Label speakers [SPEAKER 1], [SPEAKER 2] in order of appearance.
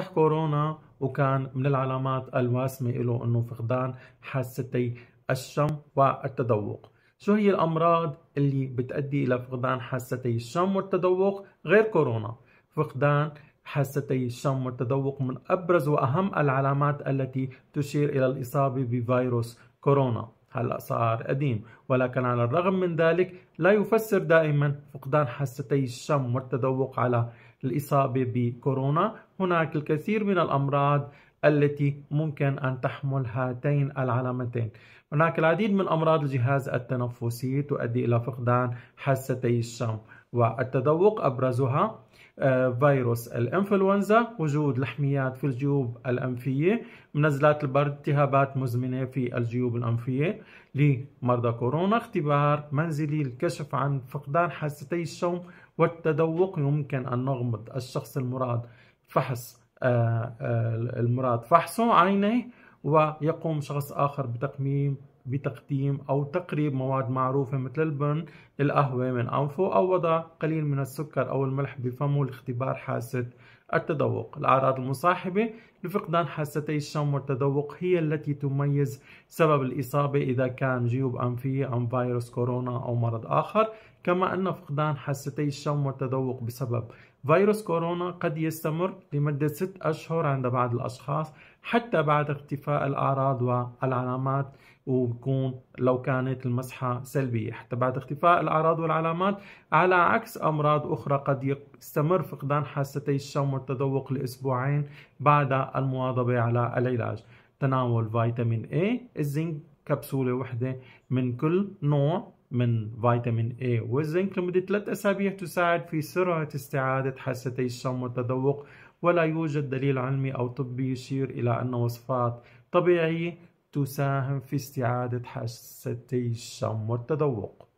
[SPEAKER 1] صح كورونا وكان من العلامات الواسمة له أنه فقدان حاستي الشم والتذوق شو هي الأمراض اللي بتؤدي إلى فقدان حاستي الشم والتذوق غير كورونا فقدان حاستي الشم والتذوق من أبرز وأهم العلامات التي تشير إلى الإصابة بفيروس كورونا هلأ صار قديم ولكن على الرغم من ذلك لا يفسر دائما فقدان حاستي الشم والتذوق على الإصابة بكورونا هناك الكثير من الأمراض التي ممكن أن تحمل هاتين العلامتين هناك العديد من أمراض الجهاز التنفسي تؤدي إلى فقدان حاستي الشم والتذوق أبرزها آه، فيروس الإنفلونزا وجود لحميات في الجيوب الأنفية منزلات البرد التهابات مزمنة في الجيوب الأنفية لمرضى كورونا اختبار منزلي الكشف عن فقدان حاستي الشم والتذوق يمكن أن نغمض الشخص المراد فحص آه، آه، المراد فحصوا عينيه ويقوم شخص آخر بتقميم بتقديم أو تقريب مواد معروفة مثل البن القهوة من أنفه أو وضع قليل من السكر أو الملح بفمه لاختبار حاسة التذوق الأعراض المصاحبة لفقدان حاستي الشم والتذوق هي التي تميز سبب الإصابة إذا كان جيوب أنفية أم فيروس كورونا أو مرض آخر كما أن فقدان حاستي الشم والتذوق بسبب فيروس كورونا قد يستمر لمدة ست أشهر عند بعض الأشخاص حتى بعد اختفاء الأعراض والعلامات وبكون لو كانت المسحة سلبية حتى بعد اختفاء الأعراض والعلامات على عكس أمراض أخرى قد يستمر فقدان حاستي الشم والتذوق لأسبوعين بعد المواظبة على العلاج تناول فيتامين A الزنك كبسولة واحدة من كل نوع من فيتامين A والزنك لمدة 3 أسابيع تساعد في سرعة استعادة حاستي الشم والتذوق ولا يوجد دليل علمي أو طبي يشير إلى أن وصفات طبيعية تساهم في استعادة حاسة الشم والتذوق